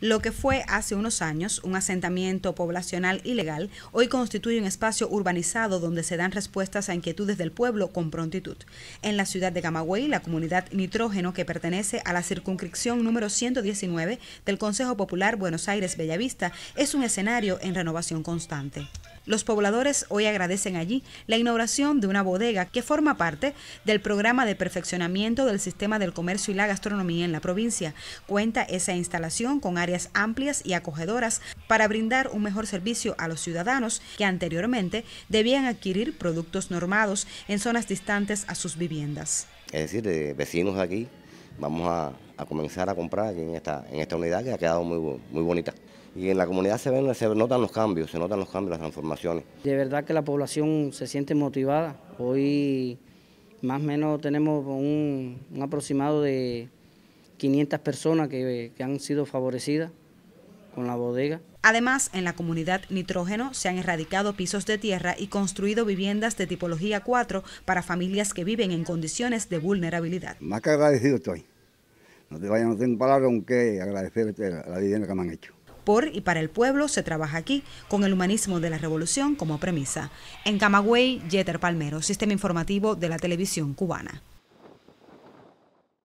Lo que fue hace unos años un asentamiento poblacional ilegal, hoy constituye un espacio urbanizado donde se dan respuestas a inquietudes del pueblo con prontitud. En la ciudad de Camagüey, la comunidad Nitrógeno, que pertenece a la circunscripción número 119 del Consejo Popular Buenos Aires-Bellavista, es un escenario en renovación constante. Los pobladores hoy agradecen allí la inauguración de una bodega que forma parte del programa de perfeccionamiento del sistema del comercio y la gastronomía en la provincia. Cuenta esa instalación con áreas amplias y acogedoras para brindar un mejor servicio a los ciudadanos que anteriormente debían adquirir productos normados en zonas distantes a sus viviendas. Es decir, vecinos aquí vamos a, comenzar a comprar aquí en esta, en esta unidad que ha quedado muy, bonita. Y en la comunidad se, ven, se notan los cambios, se notan los cambios, las transformaciones. De verdad que la población se siente motivada. Hoy más o menos tenemos un, aproximado de 500 personas que, que han sido favorecidas con la bodega. Además, en la comunidad Nitrógeno se han erradicado pisos de tierra y construido viviendas de tipología 4 para familias que viven en condiciones de vulnerabilidad. Más que agradecido estoy no te vayas, no tengo palabra aunque agradecerte la vivienda que me han hecho. Por y para el pueblo se trabaja aquí con el humanismo de la revolución como premisa. En Camagüey, Jeter Palmero, Sistema Informativo de la Televisión Cubana.